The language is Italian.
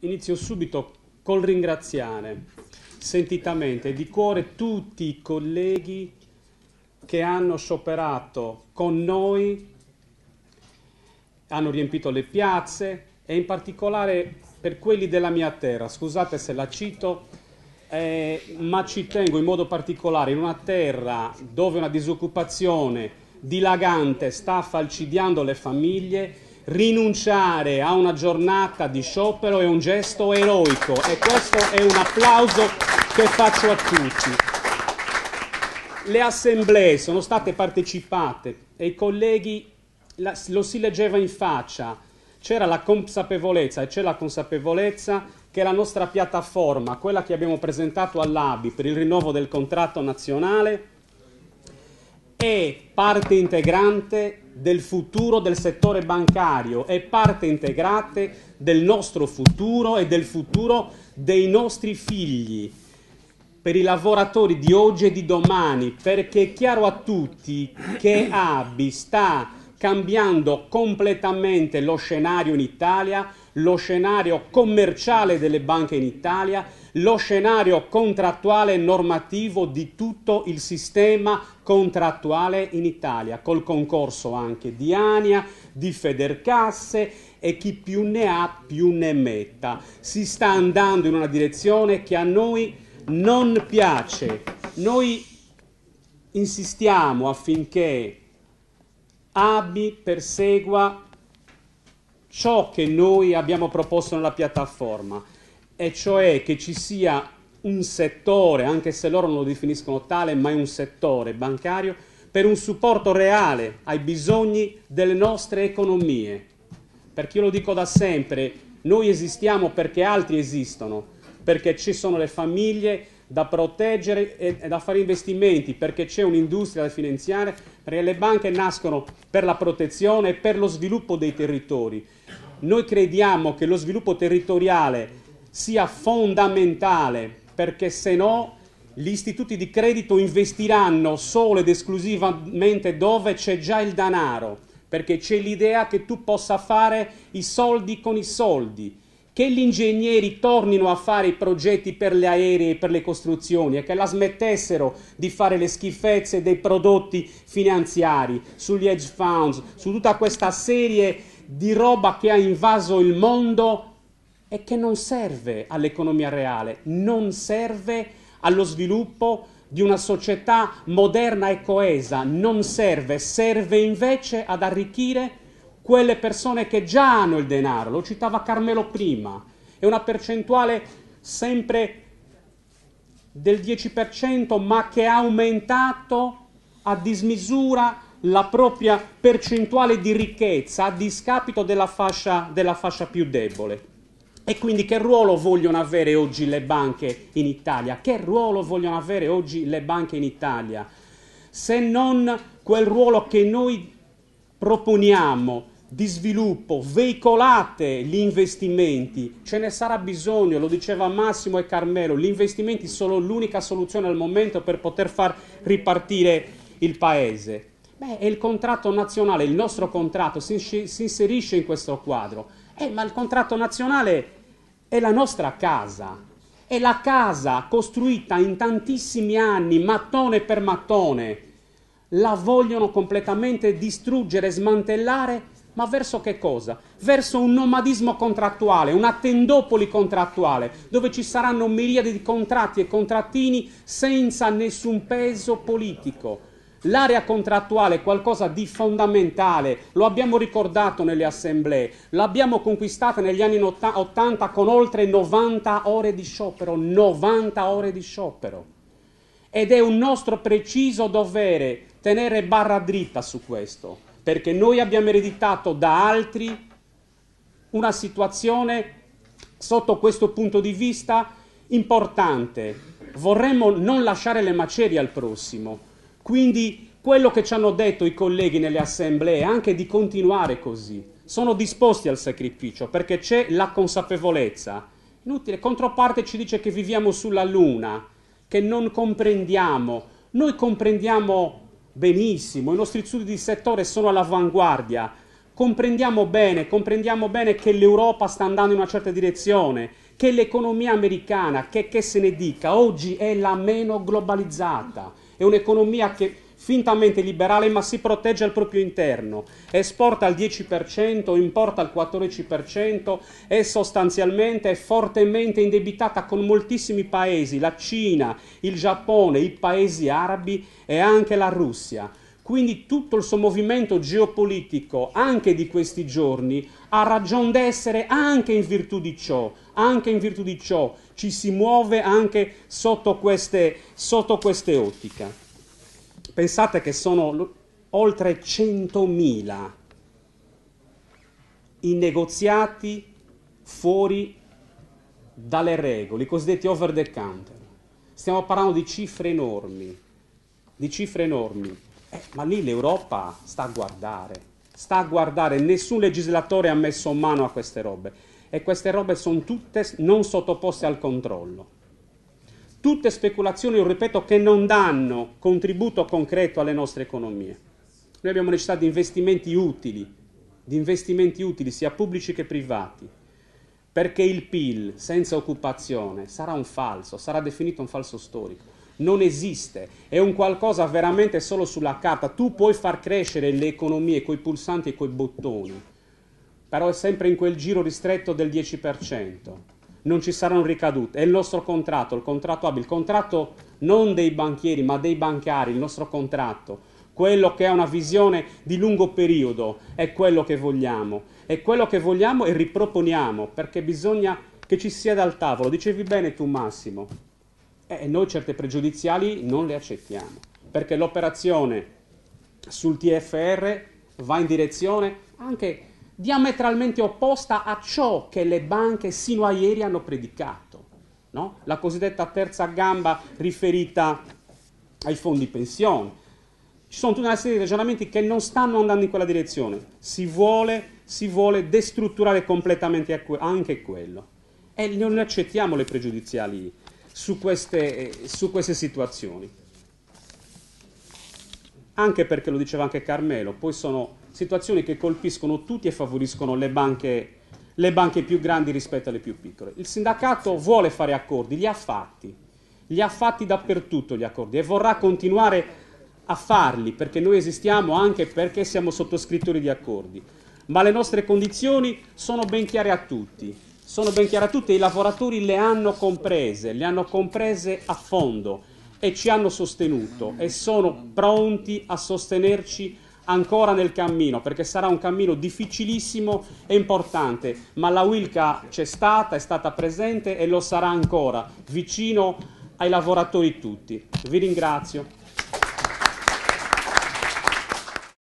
inizio subito col ringraziare sentitamente di cuore tutti i colleghi che hanno scioperato con noi, hanno riempito le piazze e in particolare per quelli della mia terra, scusate se la cito, eh, ma ci tengo in modo particolare in una terra dove una disoccupazione dilagante sta falcidiando le famiglie, rinunciare a una giornata di sciopero è un gesto eroico e questo è un applauso che faccio a tutti. Le assemblee sono state partecipate e i colleghi lo si leggeva in faccia, c'era la consapevolezza e c'è la consapevolezza che la nostra piattaforma, quella che abbiamo presentato all'ABI per il rinnovo del contratto nazionale, è parte integrante del futuro del settore bancario, è parte integrante del nostro futuro e del futuro dei nostri figli, per i lavoratori di oggi e di domani, perché è chiaro a tutti che ABI sta cambiando completamente lo scenario in Italia, lo scenario commerciale delle banche in Italia, lo scenario contrattuale e normativo di tutto il sistema contrattuale in Italia, col concorso anche di Ania, di Federcasse e chi più ne ha più ne metta. Si sta andando in una direzione che a noi non piace. Noi insistiamo affinché abbi, persegua ciò che noi abbiamo proposto nella piattaforma, e cioè che ci sia un settore, anche se loro non lo definiscono tale, ma è un settore bancario, per un supporto reale ai bisogni delle nostre economie. Perché io lo dico da sempre, noi esistiamo perché altri esistono, perché ci sono le famiglie da proteggere e da fare investimenti perché c'è un'industria da finanziare, perché le banche nascono per la protezione e per lo sviluppo dei territori. Noi crediamo che lo sviluppo territoriale sia fondamentale perché se no gli istituti di credito investiranno solo ed esclusivamente dove c'è già il denaro, perché c'è l'idea che tu possa fare i soldi con i soldi che gli ingegneri tornino a fare i progetti per le aeree e per le costruzioni e che la smettessero di fare le schifezze dei prodotti finanziari sugli hedge funds, su tutta questa serie di roba che ha invaso il mondo e che non serve all'economia reale, non serve allo sviluppo di una società moderna e coesa, non serve, serve invece ad arricchire quelle persone che già hanno il denaro, lo citava Carmelo prima, è una percentuale sempre del 10%, ma che ha aumentato a dismisura la propria percentuale di ricchezza a discapito della fascia, della fascia, più debole. E quindi che ruolo vogliono avere oggi le banche in Italia? Che ruolo vogliono avere oggi le banche in Italia? Se non quel ruolo che noi proponiamo di sviluppo, veicolate gli investimenti, ce ne sarà bisogno, lo diceva Massimo e Carmelo, gli investimenti sono l'unica soluzione al momento per poter far ripartire il paese. Beh, è il contratto nazionale, il nostro contratto si, si inserisce in questo quadro. Eh, ma il contratto nazionale è la nostra casa, è la casa costruita in tantissimi anni, mattone per mattone. La vogliono completamente distruggere, smantellare ma verso che cosa? Verso un nomadismo contrattuale, una tendopoli contrattuale, dove ci saranno miriadi di contratti e contrattini senza nessun peso politico. L'area contrattuale è qualcosa di fondamentale, lo abbiamo ricordato nelle assemblee, l'abbiamo conquistata negli anni 80 con oltre 90 ore di sciopero, 90 ore di sciopero. Ed è un nostro preciso dovere tenere barra dritta su questo perché noi abbiamo ereditato da altri una situazione sotto questo punto di vista importante. Vorremmo non lasciare le macerie al prossimo. Quindi quello che ci hanno detto i colleghi nelle assemblee è anche di continuare così. Sono disposti al sacrificio perché c'è la consapevolezza. Inutile, controparte ci dice che viviamo sulla luna, che non comprendiamo. Noi comprendiamo benissimo, i nostri studi di settore sono all'avanguardia, comprendiamo bene, comprendiamo bene che l'Europa sta andando in una certa direzione, che l'economia americana, che, che se ne dica, oggi è la meno globalizzata, è un'economia che fintamente liberale ma si protegge al proprio interno, esporta al 10%, importa al 14%, è sostanzialmente fortemente indebitata con moltissimi paesi, la Cina, il Giappone, i paesi arabi e anche la Russia. Quindi tutto il suo movimento geopolitico, anche di questi giorni, ha ragione d'essere anche in virtù di ciò, anche in virtù di ciò ci si muove anche sotto queste, sotto queste ottiche. Pensate che sono oltre 100.000 i negoziati fuori dalle regole, i cosiddetti over the counter. Stiamo parlando di cifre enormi, di cifre enormi. Eh, ma lì l'Europa sta a guardare, sta a guardare, nessun legislatore ha messo mano a queste robe e queste robe sono tutte non sottoposte al controllo tutte speculazioni, lo ripeto, che non danno contributo concreto alle nostre economie. Noi abbiamo necessità di investimenti utili, di investimenti utili sia pubblici che privati, perché il PIL senza occupazione sarà un falso, sarà definito un falso storico. Non esiste, è un qualcosa veramente solo sulla carta. Tu puoi far crescere le economie coi pulsanti e coi bottoni, però è sempre in quel giro ristretto del 10% non ci saranno ricadute. È il nostro contratto, il contratto abile, il contratto non dei banchieri, ma dei bancari, il nostro contratto. Quello che ha una visione di lungo periodo è quello che vogliamo. È quello che vogliamo e riproponiamo, perché bisogna che ci sia dal tavolo. Dicevi bene tu Massimo. E eh, noi certe pregiudiziali non le accettiamo, perché l'operazione sul TFR va in direzione anche diametralmente opposta a ciò che le banche sino a ieri hanno predicato, no? la cosiddetta terza gamba riferita ai fondi pensione. Ci sono tutta una serie di ragionamenti che non stanno andando in quella direzione, si vuole, si vuole destrutturare completamente anche quello e non accettiamo le pregiudiziali su queste, eh, su queste situazioni anche perché lo diceva anche Carmelo, poi sono situazioni che colpiscono tutti e favoriscono le banche, le banche più grandi rispetto alle più piccole. Il sindacato vuole fare accordi, li ha fatti, li ha fatti dappertutto gli accordi e vorrà continuare a farli perché noi esistiamo anche perché siamo sottoscrittori di accordi, ma le nostre condizioni sono ben chiare a tutti, sono ben chiare a tutti e i lavoratori le hanno comprese, le hanno comprese a fondo e ci hanno sostenuto e sono pronti a sostenerci ancora nel cammino, perché sarà un cammino difficilissimo e importante, ma la Wilca c'è stata, è stata presente e lo sarà ancora, vicino ai lavoratori tutti. Vi ringrazio.